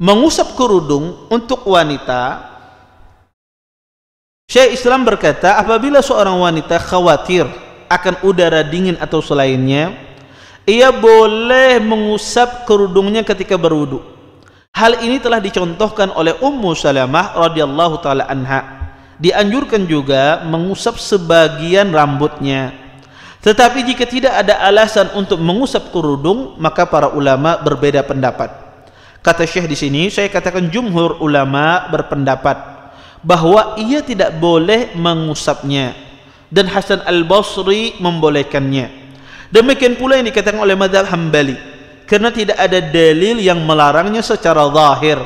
mengusap kerudung untuk wanita Syekh Islam berkata apabila seorang wanita khawatir akan udara dingin atau selainnya ia boleh mengusap kerudungnya ketika berwudu hal ini telah dicontohkan oleh Ummu Salamah radhiyallahu taala anha dianjurkan juga mengusap sebagian rambutnya tetapi jika tidak ada alasan untuk mengusap kerudung maka para ulama berbeda pendapat Kata Syekh di sini, saya katakan jumhur ulama berpendapat bahwa ia tidak boleh mengusapnya dan Hasan Al-Basri membolehkannya. Demikian pula yang dikatakan oleh madhab Hambali karena tidak ada dalil yang melarangnya secara zahir.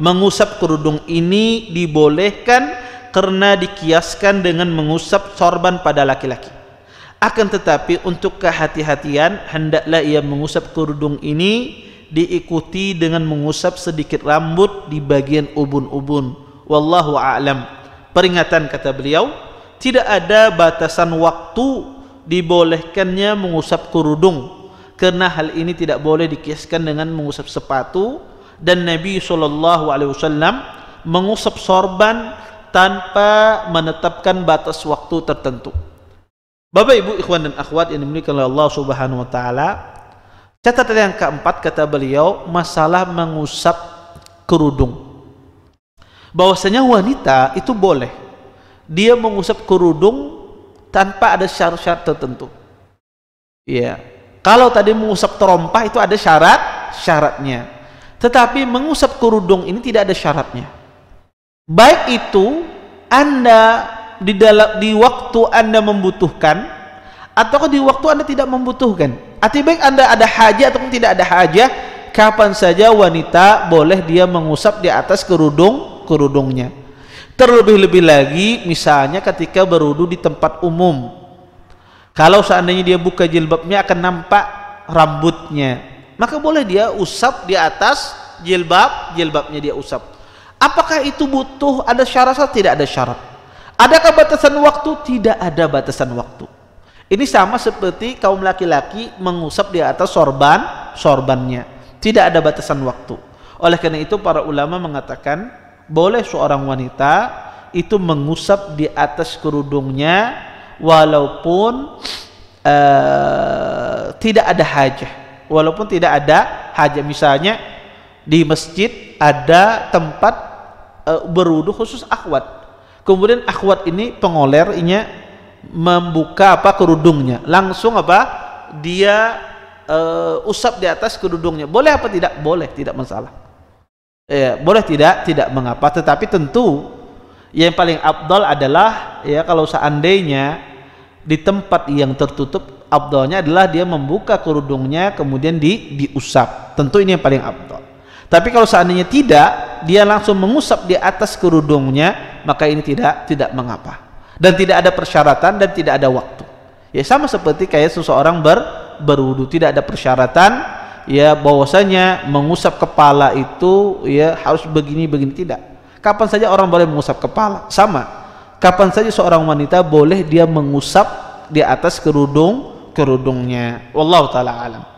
Mengusap kerudung ini dibolehkan karena dikiaskan dengan mengusap sorban pada laki-laki. Akan tetapi untuk kehati-hatian hendaklah ia mengusap kerudung ini diikuti dengan mengusap sedikit rambut di bagian ubun-ubun. Wallahu a'lam. Peringatan kata beliau, tidak ada batasan waktu dibolehkannya mengusap kerudung karena hal ini tidak boleh dikiaskan dengan mengusap sepatu dan Nabi Shallallahu alaihi wasallam mengusap sorban tanpa menetapkan batas waktu tertentu. Bapak Ibu ikhwan dan akhwat yang dimiliki oleh Allah Subhanahu wa taala, Catatan yang keempat kata beliau masalah mengusap kerudung. Bahwasanya wanita itu boleh dia mengusap kerudung tanpa ada syarat-syarat tertentu. Iya. Kalau tadi mengusap terompah itu ada syarat syaratnya. Tetapi mengusap kerudung ini tidak ada syaratnya. Baik itu Anda di dalam di waktu Anda membutuhkan atau di waktu Anda tidak membutuhkan Arti baik Anda ada hajat ataupun tidak ada hajat, ya, kapan saja wanita boleh dia mengusap di atas kerudung kerudungnya. Terlebih-lebih lagi misalnya ketika berudu di tempat umum. Kalau seandainya dia buka jilbabnya akan nampak rambutnya. Maka boleh dia usap di atas jilbab, jilbabnya dia usap. Apakah itu butuh ada syarat atau tidak ada syarat? Adakah batasan waktu? Tidak ada batasan waktu. Ini sama seperti kaum laki-laki mengusap di atas sorban, sorbannya. Tidak ada batasan waktu. Oleh karena itu para ulama mengatakan boleh seorang wanita itu mengusap di atas kerudungnya walaupun uh, tidak ada hajah. Walaupun tidak ada hajah misalnya di masjid ada tempat uh, eh, berudu khusus akhwat. Kemudian akhwat ini pengolernya membuka apa kerudungnya langsung apa dia uh, usap di atas kerudungnya boleh apa tidak boleh tidak masalah ya, boleh tidak tidak mengapa tetapi tentu yang paling abdol adalah ya kalau seandainya di tempat yang tertutup abdolnya adalah dia membuka kerudungnya kemudian di diusap tentu ini yang paling abdol tapi kalau seandainya tidak dia langsung mengusap di atas kerudungnya maka ini tidak tidak mengapa dan tidak ada persyaratan dan tidak ada waktu ya sama seperti kayak seseorang ber berwudu tidak ada persyaratan ya bahwasanya mengusap kepala itu ya harus begini begini tidak kapan saja orang boleh mengusap kepala sama kapan saja seorang wanita boleh dia mengusap di atas kerudung kerudungnya wallahu taala alam